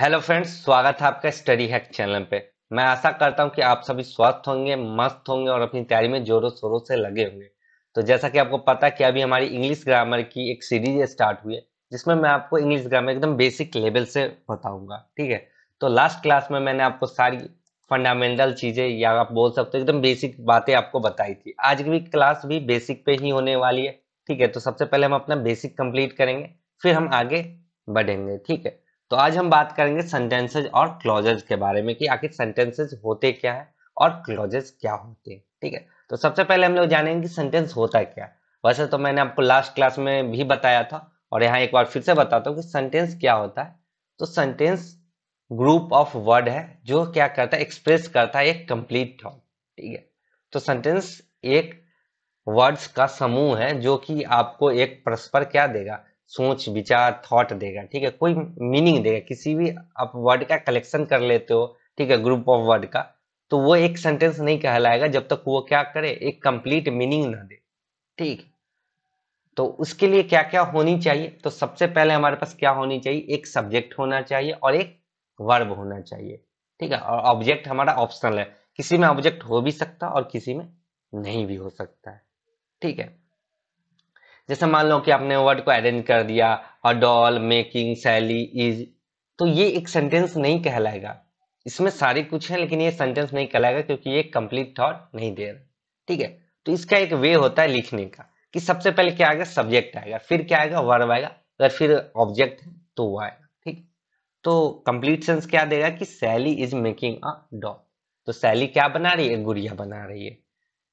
hello friends स्वागत है आपका स्टडी हैक चैनल पे मैं आशा करता हूँ कि आप सभी स्वस्थ होंगे मस्त होंगे और अपनी तैयारी में जोरों शोरों से लगे होंगे तो जैसा कि आपको पता है कि अभी हमारी इंग्लिश ग्रामर की एक सीरीज स्टार्ट हुई है जिसमें मैं आपको इंग्लिश ग्रामर एकदम बेसिक लेवल से बताऊंगा ठीक है तो लास्ट क्लास में मैंने आपको सारी फंडामेंटल चीज़ें या आप बोल सकते हो एकदम बेसिक बातें आपको बताई थी आज की भी क्लास भी बेसिक पे ही होने वाली है ठीक है तो सबसे पहले हम अपना बेसिक कंप्लीट करेंगे फिर हम आगे बढ़ेंगे ठीक है तो आज हम बात करेंगे सेंटेंसेज और क्लॉजेज के बारे में कि आखिर सेंटेंसेज होते क्या है और क्लॉजेज क्या होते हैं ठीक है तो सबसे पहले हम लोग जानेंगे कि सेंटेंस होता क्या वैसे तो मैंने आपको लास्ट क्लास में भी बताया था और यहाँ एक बार फिर से बताता हूँ कि सेंटेंस क्या होता है तो सेंटेंस ग्रुप ऑफ वर्ड है जो क्या करता है एक्सप्रेस करता है एक कंप्लीट थॉट ठीक है तो सेंटेंस एक वर्ड्स का समूह है जो कि आपको एक परस्पर क्या देगा सोच विचार थॉट देगा ठीक है कोई मीनिंग देगा किसी भी आप वर्ड का कलेक्शन कर लेते हो ठीक है ग्रुप ऑफ वर्ड का तो वो एक सेंटेंस नहीं कहलाएगा जब तक वो क्या करे एक कंप्लीट मीनिंग ना दे ठीक तो उसके लिए क्या क्या होनी चाहिए तो सबसे पहले हमारे पास क्या होनी चाहिए एक सब्जेक्ट होना चाहिए और एक वर्ब होना चाहिए ठीक है और ऑब्जेक्ट हमारा ऑप्शनल है किसी में ऑब्जेक्ट हो भी सकता और किसी में नहीं भी हो सकता है ठीक है जैसे मान लो कि आपने वर्ड को अरेंज कर दिया और डॉल मेकिंग सैली इज तो ये एक सेंटेंस नहीं कहलाएगा इसमें सारे कुछ है लेकिन ये सेंटेंस नहीं कहलाएगा क्योंकि ये कंप्लीट थॉट नहीं दे रहा ठीक है तो इसका एक वे होता है लिखने का कि सबसे पहले क्या आएगा सब्जेक्ट आएगा फिर क्या आएगा वर्ब आएगा अगर फिर ऑब्जेक्ट है तो वो आएगा ठीक तो कंप्लीट सेंस क्या देगा कि Sally is making a doll तो सैली क्या बना रही है गुड़िया बना रही है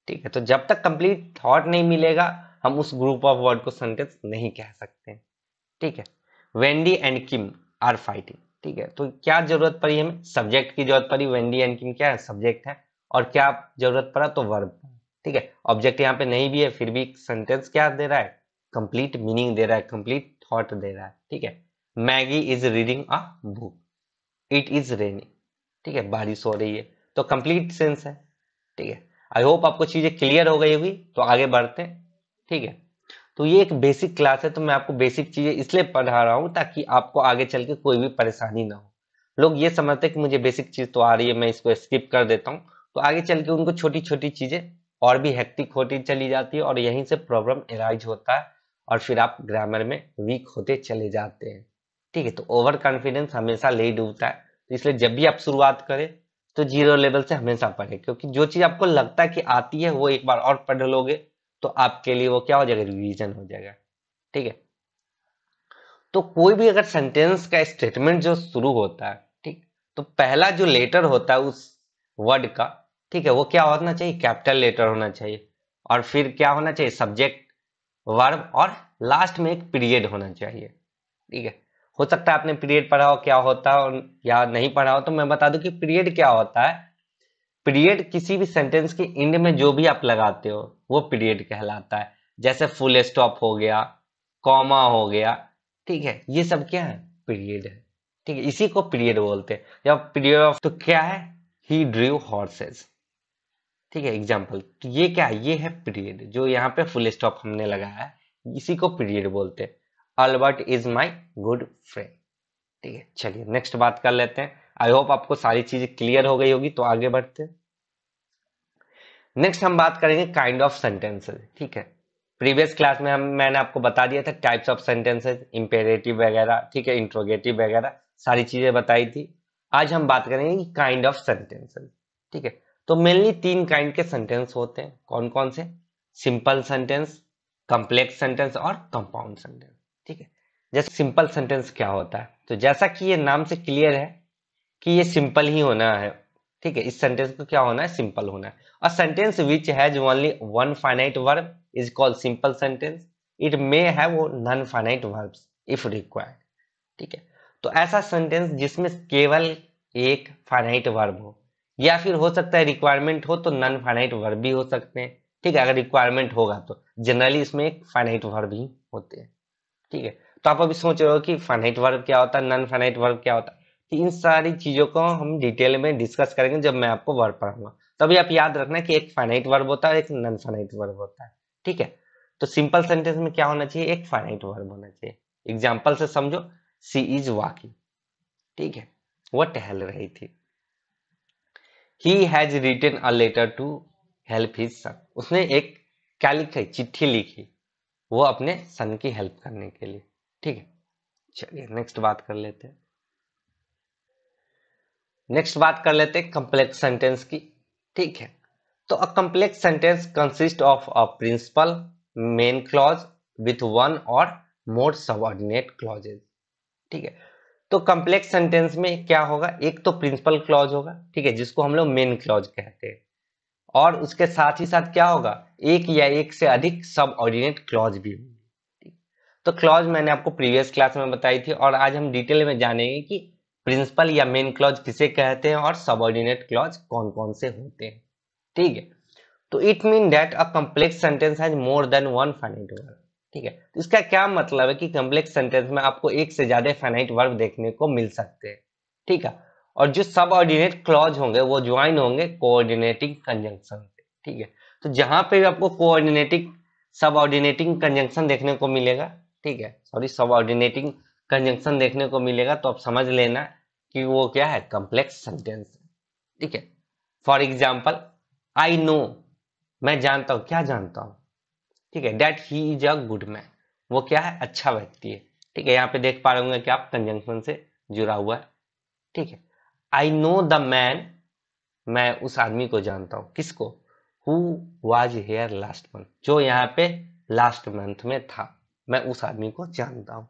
ठीक है तो जब तक कंप्लीट थॉट नहीं मिलेगा हम उस ग्रुप ऑफ वर्ड को सेंटेंस नहीं कह सकते ठीक है Wendy and Kim are fighting ठीक है तो क्या जरूरत पड़ी हमें सब्जेक्ट की जरूरत पड़ी वेंडी एंड किम क्या है सब्जेक्ट है और क्या जरूरत पड़ा तो वर्ब ठीक है ऑब्जेक्ट यहाँ पे नहीं भी है फिर भी सेंटेंस क्या दे रहा है कंप्लीट मीनिंग दे रहा है कंप्लीट थॉट दे रहा है ठीक है Maggie is reading a book it is raining ठीक है बारिश हो रही है तो कंप्लीट सेंस है ठीक है आई होप आपको चीजें क्लियर हो गई होगी तो आगे बढ़ते हैं ठीक है तो ये एक बेसिक क्लास है तो मैं आपको बेसिक चीजें इसलिए पढ़ा रहा हूँ ताकि आपको आगे चल के कोई भी परेशानी ना हो लोग ये समझते हैं कि मुझे बेसिक चीज तो आ रही है मैं इसको स्किप कर देता हूँ तो आगे चल के उनको छोटी छोटी चीजें और भी हेक्टिक होती चली जाती है और यहीं से प्रॉब्लम एराइज होता है और फिर आप ग्रामर में वीक होते चले जाते हैं ठीक है तो ओवर कॉन्फिडेंस हमेशा ले डूबता है तो इसलिए जब भी आप शुरुआत करें तो जीरो लेवल से हमेशा पढ़े क्योंकि जो चीज आपको लगता है कि आती है वो एक बार और पढ़ लोगे तो आपके लिए वो क्या हो जाएगा रिविजन हो जाएगा ठीक है तो कोई भी अगर सेंटेंस का स्टेटमेंट जो शुरू होता है ठीक तो पहला जो लेटर होता है उस वर्ड का ठीक है वो क्या होना चाहिए कैपिटल लेटर होना चाहिए और फिर क्या होना चाहिए सब्जेक्ट वर्ब और लास्ट में एक पीरियड होना चाहिए ठीक है हो सकता है आपने पीरियड पढ़ा हो क्या होता है या नहीं पढ़ा हो तो मैं बता दूं कि पीरियड क्या होता है पीरियड किसी भी सेंटेंस के एंड में जो भी आप लगाते हो वो पीरियड कहलाता है जैसे फुल स्टॉप हो गया कॉमा हो गया ठीक है ये सब क्या है पीरियड है ठीक है इसी को पीरियड बोलते हैं या पीरियड ऑफ तो क्या है ही ड्रीव हॉर्सेस ठीक है एग्जाम्पल तो ये क्या है ये है पीरियड जो यहाँ पे फुल स्टॉप हमने लगाया है इसी को पीरियड बोलते हैं Albert is my good friend ठीक है चलिए नेक्स्ट बात कर लेते हैं आई होप आपको सारी चीजें क्लियर हो गई होगी तो आगे बढ़ते नेक्स्ट हम बात करेंगे काइंड ऑफ सेंटेंसेज ठीक है प्रीवियस क्लास में हम मैंने आपको बता दिया था टाइप्स ऑफ सेंटेंसेज इंपेरेटिव वगैरह ठीक है इंट्रोगेटिव वगैरह सारी चीजें बताई थी आज हम बात करेंगे काइंड ऑफ सेंटेंसेज ठीक है तो मेनली तीन काइंड के सेंटेंस होते हैं कौन कौन से सिंपल सेंटेंस कॉम्प्लेक्स सेंटेंस और कंपाउंड सेंटेंस ठीक है जैसे सिंपल सेंटेंस क्या होता है तो जैसा कि ये नाम से क्लियर है कि ये सिंपल ही होना है ठीक है इस सेंटेंस को क्या होना है सिंपल होना है a sentence which has only one finite verb is called simple sentence it may have non finite verb if required ठीक है तो ऐसा सेंटेंस जिसमें केवल एक फाइनाइट वर्ब हो या फिर हो सकता है रिक्वायरमेंट हो तो नॉन फाइनाइट वर्ब भी हो सकते हैं ठीक है अगर रिक्वायरमेंट होगा तो जनरली इसमें एक फाइनाइट वर्ब ही होते हैं ठीक है तो आप अभी सोच रहे हो कि फाइनाइट वर्ब क्या होता है नॉन फाइनाइट वर्ब क्या होता है इन सारी चीजों को हम डिटेल में डिस्कस करेंगे जब मैं आपको वर्ब पढ़ाऊंगा तभी आप याद रखना कि एक फाइनाइट वर्ब होता है एक नॉन फाइनाइट वर्ब होता है ठीक है तो सिंपल सेंटेंस में क्या होना चाहिए एक फाइनाइट वर्ब होना चाहिए एग्जाम्पल से समझो सी इज वॉकिंग ठीक है वह टहल रही थी he has written a letter to help his son उसने एक क्या लिखा चिट्ठी लिखी वो अपने सन की हेल्प करने के लिए ठीक है चलिए नेक्स्ट बात कर लेते हैं नेक्स्ट बात कर लेते हैं कंप्लेक्स सेंटेंस की ठीक है तो a complex sentence consist of a principal main clause with one or more subordinate clauses ठीक है तो कंप्लेक्स सेंटेंस में क्या होगा एक तो प्रिंसिपल क्लॉज होगा ठीक है जिसको हम लोग मेन क्लॉज कहते हैं और उसके साथ ही साथ क्या होगा एक या एक से अधिक सब ऑर्डिनेट क्लॉज भी होगी तो क्लॉज मैंने आपको प्रीवियस क्लास में बताई थी और आज हम डिटेल में जानेंगे कि प्रिंसिपल या मेन क्लॉज किसे कहते हैं और सबॉर्डिनेट क्लॉज कौन कौन से होते हैं ठीक है तो it mean that a complex sentence has more than one finite verb ठीक है तो इसका क्या मतलब है कि कम्प्लेक्स सेंटेंस में आपको एक से ज्यादा फाइनाइट वर्ब देखने को मिल सकते हैं ठीक है और जो सब ऑर्डिनेट क्लॉज होंगे वो ज्वाइन होंगे कोऑर्डिनेटिंग कंजंक्शन से ठीक है तो जहां पे भी आपको कोऑर्डिनेटिंग सब ऑर्डिनेटिंग कंजंक्शन देखने को मिलेगा ठीक है सॉरी सब ऑर्डिनेटिंग कंजंक्शन देखने को मिलेगा तो आप समझ लेना कि वो क्या है कॉम्प्लेक्स सेंटेंस ठीक है फॉर एग्जाम्पल आई नो मैं जानता हूं क्या जानता हूं ठीक है that he is a good man वो क्या है अच्छा व्यक्ति है ठीक है यहाँ पे देख पा रहे कि आप कंजंक्शन से जुड़ा हुआ है ठीक है आई नो द मैन मैं उस आदमी को जानता हूं किसको who was here last month जो यहाँ पे लास्ट मंथ में था मैं उस आदमी को जानता हूं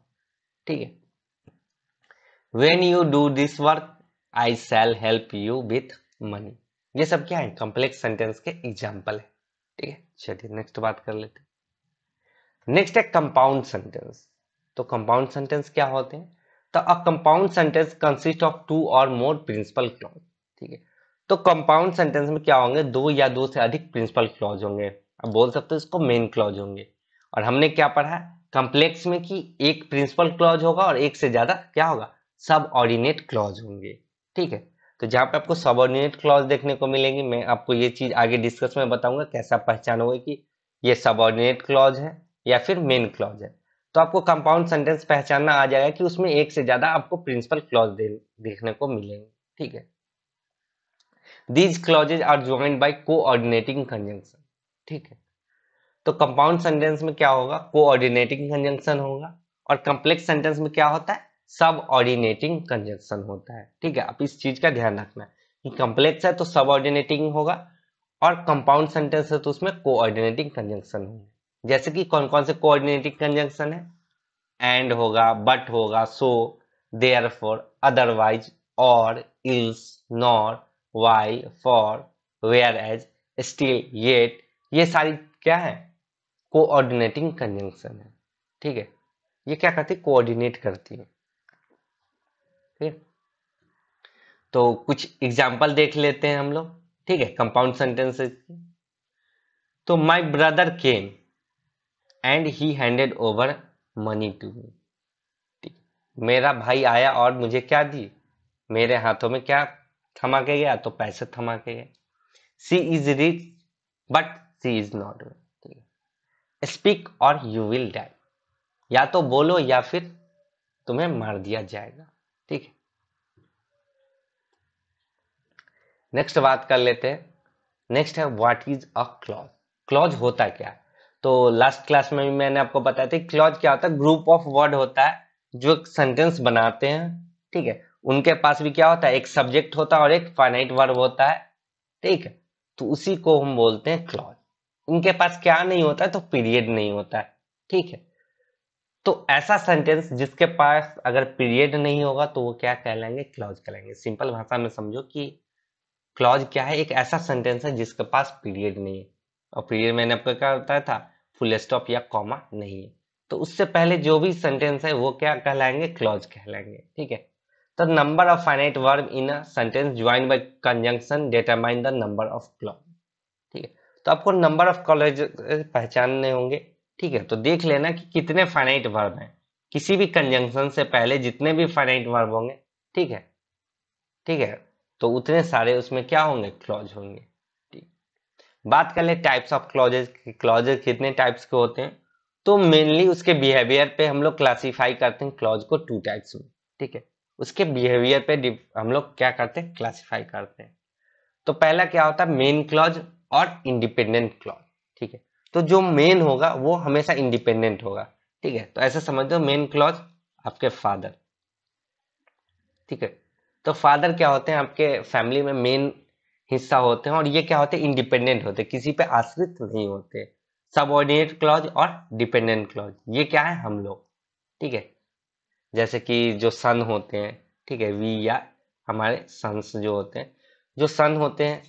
ठीक है when you do this work I shall help you with money ये सब क्या है कॉम्प्लेक्स सेंटेंस के एग्जाम्पल है ठीक है चलिए नेक्स्ट बात कर लेते नेक्स्ट है कंपाउंड सेंटेंस तो कंपाउंड सेंटेंस क्या होते हैं तो a compound sentence consist of two or more principal clause ठीक है तो कंपाउंड सेंटेंस में क्या होंगे दो या दो से अधिक प्रिंसिपल क्लॉज होंगे अब बोल सकते हो इसको मेन क्लॉज होंगे और हमने क्या पढ़ा कंप्लेक्स में कि एक प्रिंसिपल क्लॉज होगा और एक से ज्यादा क्या होगा सब ऑर्डिनेट क्लॉज होंगे ठीक है तो जहाँ पे आपको सब ऑर्डिनेट क्लॉज देखने को मिलेंगी मैं आपको ये चीज आगे डिस्कस में बताऊंगा कैसा पहचान पहचानोगे कि ये सब ऑर्डिनेट क्लॉज है या फिर मेन क्लॉज है तो आपको कंपाउंड सेंटेंस पहचानना आ जाएगा कि उसमें एक से ज्यादा आपको प्रिंसिपल क्लॉज देखने को मिलेंगे ठीक है these clauses are joined by coordinating conjunction ठीक है तो कंपाउंड सेंटेंस में क्या होगा कोऑर्डिनेटिंग कंजंक्शन होगा और कंप्लेक्स सेंटेंस में क्या होता है सब ऑर्डिनेटिंग कंजंक्शन होता है ठीक है आप इस चीज का ध्यान रखना है कि है तो सब ऑर्डिनेटिंग होगा और कंपाउंड सेंटेंस है तो उसमें कोऑर्डिनेटिंग कंजंक्शन होंगे जैसे कि कौन कौन से कोऑर्डिनेटिंग कंजंक्शन है एंड होगा बट होगा so therefore otherwise or else nor why for whereas still yet ये सारी क्या है कोऑर्डिनेटिंग कंजंक्शन है ठीक है ये क्या करती है कोऑर्डिनेट करती है ठीक तो कुछ एग्जाम्पल देख लेते हैं हम लोग ठीक है कंपाउंड सेंटेंसेस तो my brother came and he handed over money to me ठीक मेरा भाई आया और मुझे क्या दी मेरे हाथों में क्या थमा के गया तो पैसे थमा के गया she is rich but she is not rich speak or you will die या तो बोलो या फिर तुम्हें मार दिया जाएगा ठीक है नेक्स्ट बात कर लेते हैं नेक्स्ट है what is a clause clause होता क्या तो लास्ट क्लास में भी मैंने आपको बताया था क्लॉज क्या होता है ग्रुप ऑफ वर्ड होता है जो एक सेंटेंस बनाते हैं ठीक है उनके पास भी क्या होता है एक सब्जेक्ट होता है और एक फाइनाइट वर्ब होता है ठीक है तो उसी को हम बोलते हैं क्लॉज इनके पास क्या नहीं होता है तो पीरियड नहीं होता है ठीक है तो ऐसा सेंटेंस जिसके पास अगर पीरियड नहीं होगा तो वो क्या कहलाएंगे क्लॉज कहलाएंगे सिंपल भाषा में समझो कि क्लॉज क्या है एक ऐसा सेंटेंस है जिसके पास पीरियड नहीं है और पीरियड मैंने आपको क्या बताया था फुल स्टॉप या कॉमा नहीं है तो उससे पहले जो भी सेंटेंस है वो क्या कहलाएंगे क्लॉज कहलाएंगे ठीक है तो number of finite verb in sentence join by conjunction determine the number of clause ठीक है तो आपको नंबर ऑफ कॉलेज पहचानने होंगे ठीक है तो देख लेना कि कितने फाइनाइट वर्ब हैं किसी भी कंजंक्शन से पहले जितने भी फाइनाइट वर्ब होंगे ठीक है ठीक है तो उतने सारे उसमें क्या होंगे क्लॉज होंगे ठीक बात कर ले टाइप्स ऑफ क्लॉजेज क्लॉजेज कितने टाइप्स के होते हैं तो मेनली उसके बिहेवियर पे हम लोग क्लासीफाई करते हैं क्लॉज को टू टाइप्स में ठीक है उसके बिहेवियर पे हम लोग क्या करते हैं क्लासीफाई करते हैं तो पहला क्या होता है मेन क्लॉज और इंडिपेंडेंट क्लॉज ठीक है तो जो मेन होगा वो हमेशा इंडिपेंडेंट होगा ठीक है तो ऐसे समझ दो मेन क्लॉज आपके फादर ठीक है तो फादर क्या होते हैं आपके फैमिली में मेन हिस्सा होते हैं और ये क्या होते हैं इंडिपेंडेंट होते हैं किसी पे आश्रित नहीं होते सबऑर्डिनेट क्लॉज और डिपेंडेंट क्लॉज ये क्या है हम लोग ठीक है जैसे कि जो सन होते हैं ठीक है वी या हमारे सन्स जो होते हैं जो सन होते हैं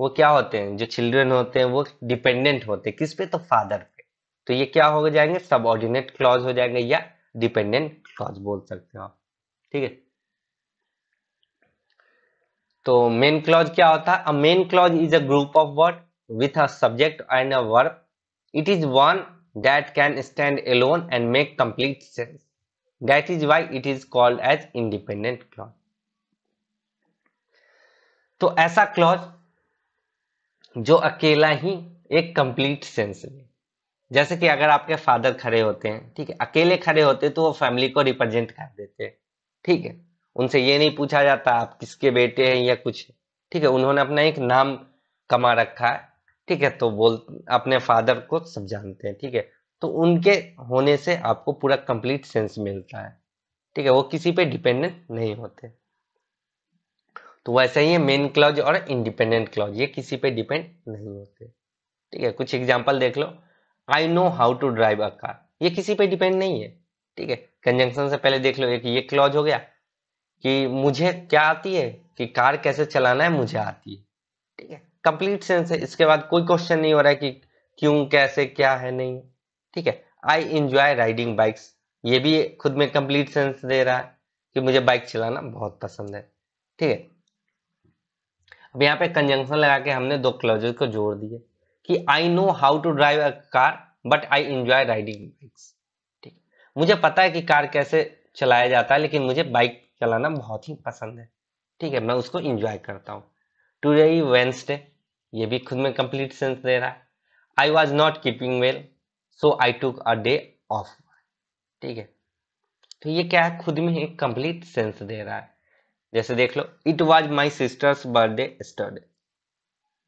वो क्या होते हैं जो चिल्ड्रन होते हैं वो डिपेंडेंट होते हैं किस पे तो फादर पे तो ये क्या हो जाएंगे सब ऑर्डिनेट क्लॉज हो जाएंगे या डिपेंडेंट क्लॉज बोल सकते हो आप ठीक है तो मेन क्लॉज क्या होता है a main clause is a group of word with a subject and a verb it is one that can stand alone and make complete sense that is why it is called as independent clause तो ऐसा clause जो अकेला ही एक complete sense में जैसे कि अगर आपके फादर खड़े होते हैं ठीक है अकेले खड़े होते तो वो फैमिली को रिप्रेजेंट कर देते ठीक है उनसे ये नहीं पूछा जाता आप किसके बेटे हैं या कुछ ठीक है उन्होंने अपना एक नाम कमा रखा है ठीक है तो बोल अपने फादर को सब जानते हैं ठीक है तो उनके होने से आपको पूरा कंप्लीट सेंस मिलता है ठीक है वो किसी पे डिपेंडेंट नहीं होते तो वैसे ही मेन क्लॉज और इंडिपेंडेंट क्लॉज ये किसी पे डिपेंड नहीं होते ठीक है कुछ एग्जाम्पल देख लो I know how to drive a car ये किसी पे डिपेंड नहीं है ठीक है कंजंक्शन से पहले देख लो एक ये क्लॉज हो गया कि मुझे क्या आती है कि कार कैसे चलाना है मुझे आती है ठीक है कंप्लीट सेंस है इसके बाद कोई क्वेश्चन नहीं हो रहा है कि क्यों कैसे क्या है नहीं ठीक है आई इंजॉय राइडिंग बाइक्स ये भी खुद में कंप्लीट सेंस दे रहा है कि मुझे बाइक चलाना बहुत पसंद है ठीक है अब यहाँ पे कंजंक्शन लगा के हमने दो क्लोजर को जोड़ दिए कि I know how to drive a car but I enjoy riding bikes ठीक मुझे पता है कि कार कैसे चलाया जाता है लेकिन मुझे बाइक चलाना बहुत ही पसंद है ठीक है मैं उसको इंजॉय करता हूँ टूडे वेंसडे ये भी खुद में कंप्लीट सेंस दे रहा है I was not keeping well so I took a day off ठीक है तो ये क्या है खुद में एक कंप्लीट सेंस दे रहा है जैसे देख लो it was my sister's birthday yesterday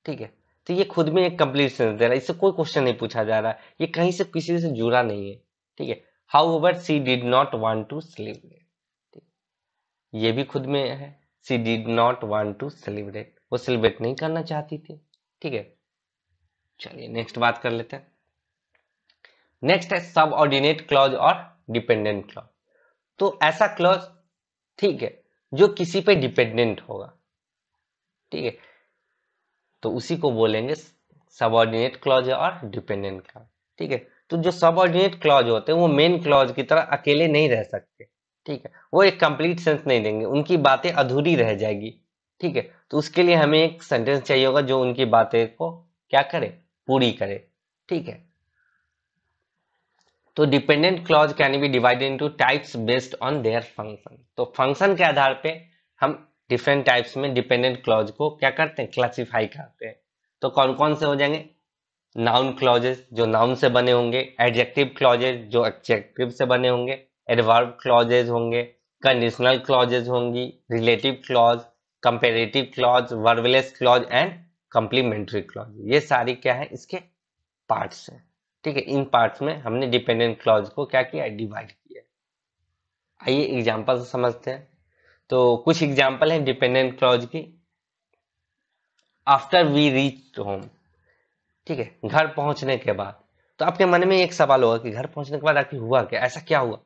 ठीक है तो ये खुद में एक कंप्लीट सेंस दे रहा है इससे कोई क्वेश्चन नहीं पूछा जा रहा है ये कहीं से किसी से जुड़ा नहीं है ठीक है however she did not want to celebrate ये भी खुद में है she did not want to celebrate वो सेलिब्रेट नहीं करना चाहती थी ठीक है चलिए नेक्स्ट बात कर लेते हैं नेक्स्ट है सब ऑर्डिनेट क्लॉज और डिपेंडेंट क्लॉज तो ऐसा क्लॉज ठीक है जो किसी पे डिपेंडेंट होगा ठीक है तो उसी को बोलेंगे सबऑर्डिनेट क्लॉज और डिपेंडेंट क्लॉज ठीक है तो जो सबऑर्डिनेट क्लॉज होते हैं वो मेन क्लॉज की तरह अकेले नहीं रह सकते ठीक है वो एक कंप्लीट सेंस नहीं देंगे उनकी बातें अधूरी रह जाएगी ठीक है तो उसके लिए हमें एक सेंटेंस चाहिए होगा जो उनकी बातें को क्या करे पूरी करे ठीक है तो dependent clause can be divided into types based on their function तो फंक्शन के आधार पे हम डिफरेंट टाइप्स में डिपेंडेंट क्लॉज को क्या करते हैं क्लासिफाई करते हैं तो कौन कौन से हो जाएंगे नाउन क्लॉजेस जो नाउन से बने होंगे एडजेक्टिव क्लॉजेज जो एडजेक्टिव से बने होंगे एडवर्ब क्लॉजेज होंगे कंडीशनल क्लॉजेज होंगी relative clause comparative clause verbless clause and complementary clause ये सारी क्या है इसके पार्ट्स हैं ठीक है इन पार्ट्स में हमने डिपेंडेंट क्लॉज को क्या किया डिवाइड किया आइए एग्जाम्पल से समझते हैं तो कुछ एग्जाम्पल है डिपेंडेंट क्लॉज की आफ्टर वी रीच होम ठीक है घर पहुंचने के बाद तो आपके मन में एक सवाल होगा कि घर पहुंचने के बाद आखिर हुआ क्या ऐसा क्या हुआ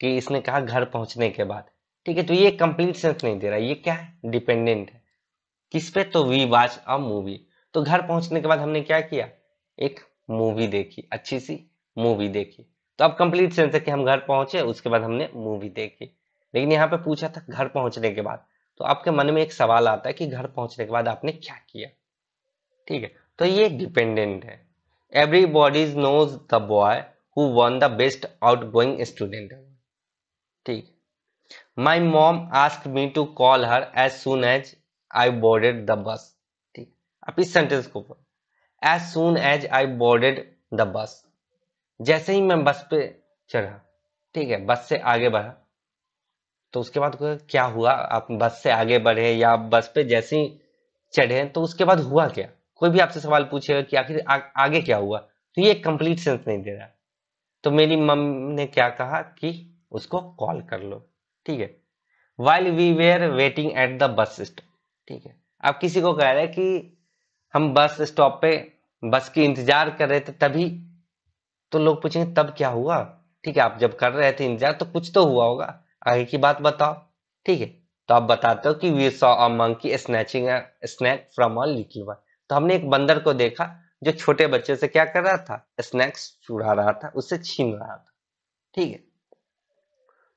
कि इसने कहा घर पहुंचने के बाद ठीक है तो ये कंप्लीट सेंस नहीं दे रहा ये क्या है डिपेंडेंट है किस पे तो वी वॉच अ मूवी तो घर पहुंचने के बाद हमने क्या किया एक मूवी देखी अच्छी सी मूवी देखी तो अब कंप्लीट सेंस है कि हम घर पहुंचे उसके बाद हमने मूवी देखी लेकिन यहाँ पे पूछा था घर पहुंचने के बाद तो आपके मन में एक सवाल आता है कि घर पहुंचने के बाद आपने क्या किया ठीक है तो ये डिपेंडेंट है everybody's knows the boy who won the best outgoing student ठीक my mom ask me to call her as soon as I boarded the bus ठीक अब इस सेंटेंस को पढ़ as soon as I boarded the bus जैसे ही मैं बस पे चढ़ा ठीक है बस से आगे बढ़ा तो उसके बाद क्या हुआ आप बस से आगे बढ़े या आप बस पे जैसे ही चढ़े तो उसके बाद हुआ क्या कोई भी आपसे सवाल पूछेगा कि आखिर आ, आगे क्या हुआ तो ये कंप्लीट सेंस नहीं दे रहा तो मेरी मम ने क्या कहा कि उसको कॉल कर लो ठीक है while we were waiting at the bus stop ठीक है आप किसी को कह रहे हैं कि हम बस स्टॉप पे बस की इंतजार कर रहे थे तभी तो लोग पूछेंगे तब क्या हुआ ठीक है आप जब कर रहे थे इंतजार तो कुछ तो हुआ होगा आगे की बात बताओ ठीक है तो आप बताते हो कि we saw a monkey snatching snack from a little one तो हमने एक बंदर को देखा जो छोटे बच्चे से क्या कर रहा था स्नैक्स चुरा रहा था उससे छीन रहा था ठीक है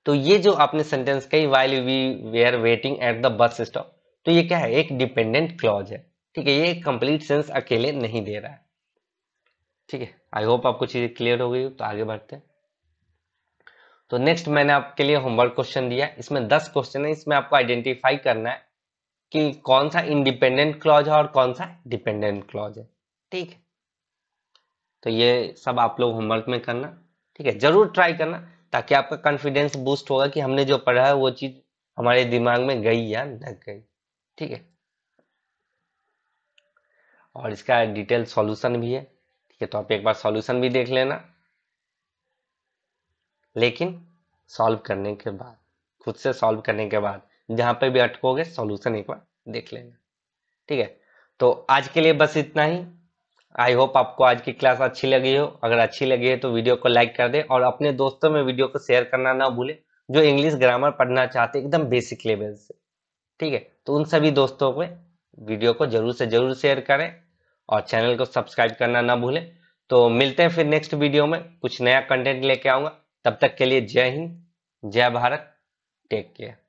तो ये जो आपने सेंटेंस कही while we were are waiting at the bus stop तो ये क्या है एक डिपेंडेंट क्लॉज है ठीक है ये कंप्लीट सेंस अकेले नहीं दे रहा है ठीक है आई होप आपको चीज़ें क्लियर हो गई तो आगे बढ़ते हैं तो नेक्स्ट मैंने आपके लिए होमवर्क क्वेश्चन दिया इसमें दस क्वेश्चन है इसमें आपको आइडेंटिफाई करना है कि कौन सा इंडिपेंडेंट क्लॉज है और कौन सा डिपेंडेंट क्लॉज है ठीक है तो ये सब आप लोग होमवर्क में करना ठीक है जरूर ट्राई करना ताकि आपका कॉन्फिडेंस बूस्ट होगा कि हमने जो पढ़ा है वो चीज़ हमारे दिमाग में गई या न गई ठीक है और इसका डिटेल सॉल्यूशन भी है ठीक है तो आप एक बार सॉल्यूशन भी देख लेना लेकिन सॉल्व करने के बाद खुद से सॉल्व करने के बाद जहां पे भी अटकोगे सॉल्यूशन एक बार देख लेना ठीक है तो आज के लिए बस इतना ही आई होप आपको आज की क्लास अच्छी लगी हो अगर अच्छी लगी है तो वीडियो को लाइक कर दे और अपने दोस्तों में वीडियो को शेयर करना ना भूले जो इंग्लिश ग्रामर पढ़ना चाहते एकदम बेसिक लेवल से ठीक है तो उन सभी दोस्तों को वीडियो को जरूर से जरूर शेयर करें और चैनल को सब्सक्राइब करना ना भूलें तो मिलते हैं फिर नेक्स्ट वीडियो में कुछ नया कंटेंट लेके आऊँगा तब तक के लिए जय हिंद जय भारत टेक केयर